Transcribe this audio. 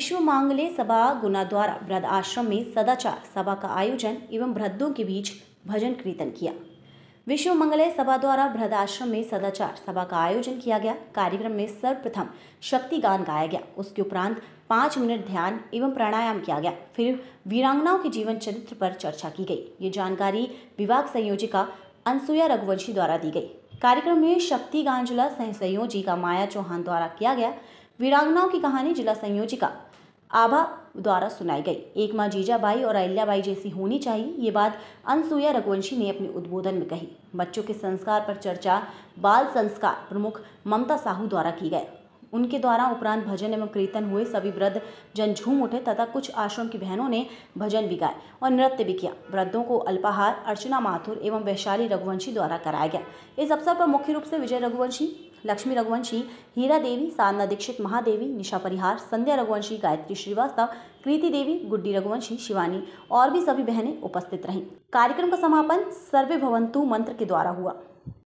विश्व मांगले सभा गुना द्वारा वृद्ध आश्रम में सदाचार सभा का आयोजन एवं वृद्धों के बीच भजन कीर्तन किया विश्व मंगल सभा द्वारा वृद्ध आश्रम में सदाचार सभा का आयोजन किया गया कार्यक्रम में सर्वप्रथम शक्ति गान गाया गया उसके उपरांत पाँच मिनट ध्यान एवं प्राणायाम किया गया फिर वीरांगनाओं के जीवन चरित्र पर चर्चा की गई ये जानकारी विभाग संयोजिका अनसुया रघुवंशी द्वारा दी गई कार्यक्रम में शक्ति गांजुला सह संयोजिका माया चौहान द्वारा किया गया वीरांगनाओं की कहानी जिला संयोजिका आभा द्वारा सुनाई गई एक माँ जीजाबाई और अहिल्याबाई जैसी होनी चाहिए ये बात अनसुईया रघुवंशी ने अपने उद्बोधन में कही बच्चों के संस्कार पर चर्चा बाल संस्कार प्रमुख ममता साहू द्वारा की गई उनके द्वारा उपरांत भजन एवं कीर्तन हुए सभी वृद्ध जन झूम उठे तथा कुछ आश्रम की बहनों ने भजन भी गाए और नृत्य भी किया वृद्धों को अल्पाहार अर्चना माथुर एवं वैशाली रघुवंशी द्वारा कराया गया इस अवसर पर मुख्य रूप से विजय रघुवंशी लक्ष्मी रघुवंशी हीरा देवी साधना दीक्षित महादेवी निशा परिहार संध्या रघुवंशी गायत्री श्रीवास्तव कृति देवी गुड्डी रघुवंशी शिवानी और भी सभी बहनें उपस्थित रहीं कार्यक्रम का समापन सर्वे भवंतु मंत्र के द्वारा हुआ